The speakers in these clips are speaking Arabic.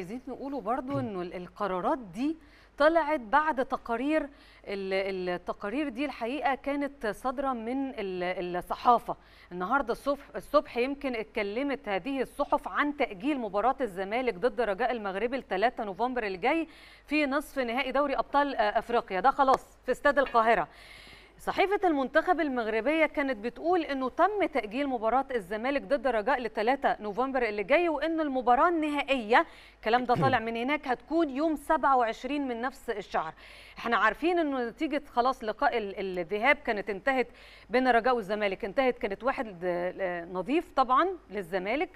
عايزين نقوله برضو انه القرارات دي طلعت بعد تقارير التقارير دي الحقيقه كانت صادره من الصحافه النهارده الصبح الصبح يمكن اتكلمت هذه الصحف عن تاجيل مباراه الزمالك ضد رجاء المغربي ل 3 نوفمبر الجاي في نصف نهائي دوري ابطال افريقيا ده خلاص في استاد القاهره صحيفة المنتخب المغربية كانت بتقول أنه تم تأجيل مباراة الزمالك ضد الرجاء ل 3 نوفمبر اللي جاي وأن المباراة النهائية الكلام ده طالع من هناك هتكون يوم 27 من نفس الشهر احنا عارفين أنه نتيجة خلاص لقاء الذهاب كانت انتهت بين الرجاء والزمالك انتهت كانت واحد نظيف طبعا للزمالك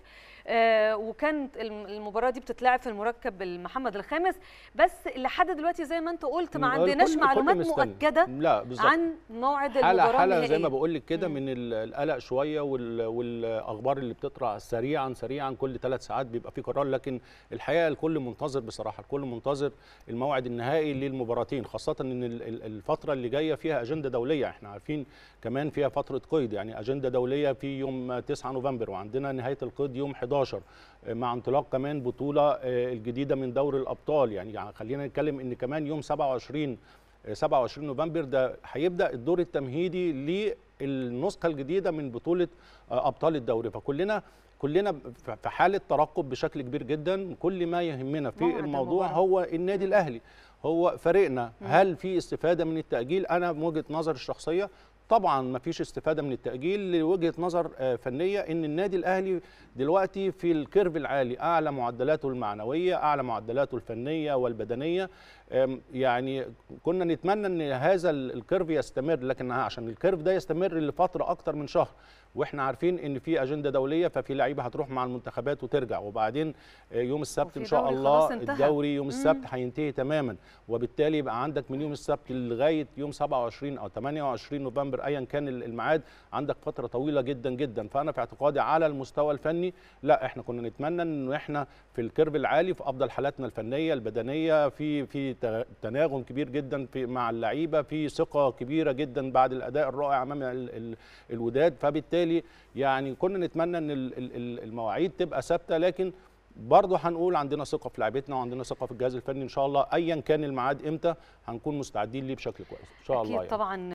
آه، وكانت المباراه دي بتتلعب في المركب المحمد الخامس بس لحد دلوقتي زي ما انت قلت ما عندناش معلومات مؤكده لا عن موعد المباراه حلقه حلقه زي ما بقول لك كده من القلق شويه والاخبار اللي بتطلع سريعا سريعا كل ثلاث ساعات بيبقى في قرار لكن الحقيقه الكل منتظر بصراحه الكل منتظر الموعد النهائي للمباراتين خاصه ان الفتره اللي جايه فيها اجنده دوليه احنا عارفين كمان فيها فتره قيد يعني اجنده دوليه في يوم 9 نوفمبر وعندنا نهايه القيد يوم 11 مع انطلاق كمان بطوله آه، الجديده من دوري الابطال يعني, يعني خلينا نتكلم ان كمان يوم 27 27 نوفمبر ده هيبدا الدور التمهيدي للنسخه الجديده من بطوله آه، ابطال الدوري فكلنا كلنا في حاله ترقب بشكل كبير جدا كل ما يهمنا في الموضوع هو النادي الاهلي هو فريقنا هل في استفاده من التاجيل انا من وجهه نظري الشخصيه طبعا ما فيش استفاده من التاجيل لوجهه نظر آه، فنيه ان النادي الاهلي دلوقتي في الكيرف العالي اعلى معدلاته المعنويه اعلى معدلاته الفنيه والبدنيه يعني كنا نتمنى ان هذا الكيرف يستمر لكن عشان الكيرف ده يستمر لفتره اكتر من شهر واحنا عارفين ان في اجنده دوليه ففي لعيبه هتروح مع المنتخبات وترجع وبعدين آه، يوم السبت ان شاء الله الدوري يوم السبت هينتهي تماما وبالتالي يبقى عندك من يوم السبت لغايه يوم 27 او 28 نوفمبر ايا كان الميعاد عندك فتره طويله جدا جدا فانا في اعتقادي على المستوى الفني لا احنا كنا نتمنى ان احنا في الكيرف العالي في افضل حالاتنا الفنيه البدنيه في في تناغم كبير جدا في مع اللعيبه في ثقه كبيره جدا بعد الاداء الرائع امام الوداد فبالتالي يعني كنا نتمنى ان المواعيد تبقى ثابته لكن برضه هنقول عندنا ثقه في لعيبتنا وعندنا ثقه في الجهاز الفني ان شاء الله ايا كان الميعاد امتى هنكون مستعدين ليه بشكل كويس ان شاء أكيد الله يعني. طبعا